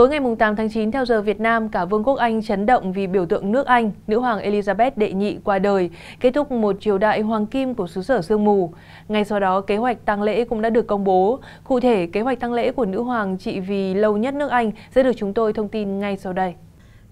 Tối ngày 8 tháng 9 theo giờ Việt Nam, cả Vương quốc Anh chấn động vì biểu tượng nước Anh, nữ hoàng Elizabeth đệ nhị qua đời, kết thúc một triều đại hoàng kim của xứ sở sương mù. Ngay sau đó, kế hoạch tang lễ cũng đã được công bố. Cụ thể, kế hoạch tang lễ của nữ hoàng trị vì lâu nhất nước Anh sẽ được chúng tôi thông tin ngay sau đây.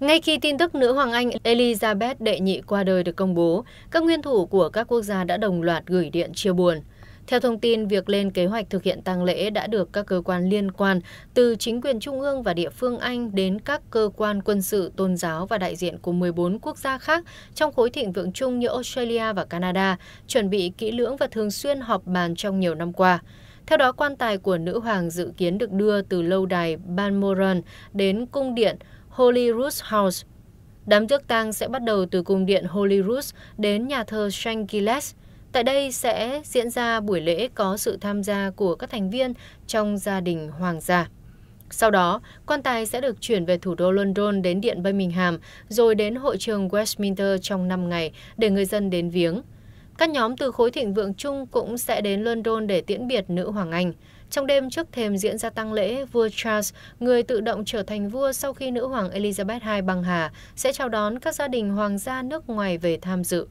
Ngay khi tin tức nữ hoàng Anh Elizabeth đệ nhị qua đời được công bố, các nguyên thủ của các quốc gia đã đồng loạt gửi điện chia buồn. Theo thông tin, việc lên kế hoạch thực hiện tang lễ đã được các cơ quan liên quan từ chính quyền trung ương và địa phương Anh đến các cơ quan quân sự, tôn giáo và đại diện của 14 quốc gia khác trong khối thịnh vượng chung như Australia và Canada chuẩn bị kỹ lưỡng và thường xuyên họp bàn trong nhiều năm qua. Theo đó, quan tài của nữ hoàng dự kiến được đưa từ lâu đài Balmoral đến cung điện Holyrood House. Đám rước tang sẽ bắt đầu từ cung điện Holyrood đến nhà thờ St. Giles tại đây sẽ diễn ra buổi lễ có sự tham gia của các thành viên trong gia đình hoàng gia. Sau đó, quan tài sẽ được chuyển về thủ đô London đến Điện Birmingham, rồi đến hội trường Westminster trong 5 ngày để người dân đến viếng. Các nhóm từ khối thịnh vượng chung cũng sẽ đến London để tiễn biệt nữ hoàng Anh. Trong đêm trước thềm diễn ra tăng lễ, vua Charles, người tự động trở thành vua sau khi nữ hoàng Elizabeth II băng hà, sẽ chào đón các gia đình hoàng gia nước ngoài về tham dự.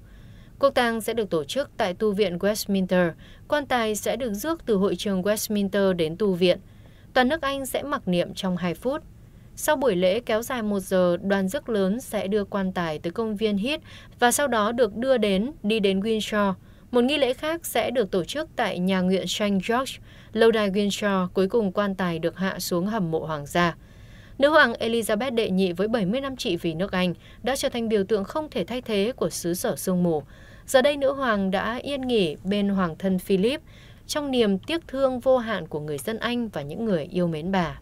Quốc tang sẽ được tổ chức tại tu viện Westminster, quan tài sẽ được rước từ hội trường Westminster đến tu viện. Toàn nước Anh sẽ mặc niệm trong 2 phút. Sau buổi lễ kéo dài 1 giờ, đoàn rước lớn sẽ đưa quan tài tới công viên Heath và sau đó được đưa đến, đi đến Windsor. Một nghi lễ khác sẽ được tổ chức tại nhà nguyện St. George, lâu đài Windsor, cuối cùng quan tài được hạ xuống hầm mộ hoàng gia nữ hoàng elizabeth đệ nhị với 70 năm trị vì nước Anh đã trở thành biểu tượng không thể thay thế của xứ sở sương mù. Giờ đây nữ hoàng đã yên nghỉ bên hoàng thân Philip trong niềm tiếc thương vô hạn của người dân Anh và những người yêu mến bà.